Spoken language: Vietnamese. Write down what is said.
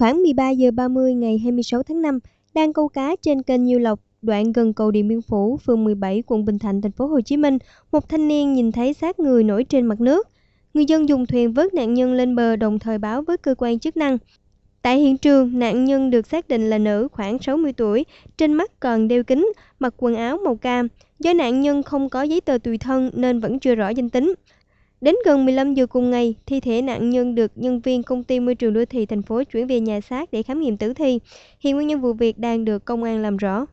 Khoảng 13 giờ 30 ngày 26 tháng 5, đang câu cá trên kênh Nhiêu Lộc, đoạn gần cầu Điện Biên Phủ, phường 17, quận Bình Thạnh, thành phố Hồ Chí Minh, một thanh niên nhìn thấy xác người nổi trên mặt nước. Người dân dùng thuyền vớt nạn nhân lên bờ đồng thời báo với cơ quan chức năng. Tại hiện trường, nạn nhân được xác định là nữ khoảng 60 tuổi, trên mắt còn đeo kính, mặc quần áo màu cam. Do nạn nhân không có giấy tờ tùy thân nên vẫn chưa rõ danh tính. Đến gần 15 giờ cùng ngày, thi thể nạn nhân được nhân viên công ty môi trường đô thị thành phố chuyển về nhà xác để khám nghiệm tử thi. Hiện nguyên nhân vụ việc đang được công an làm rõ.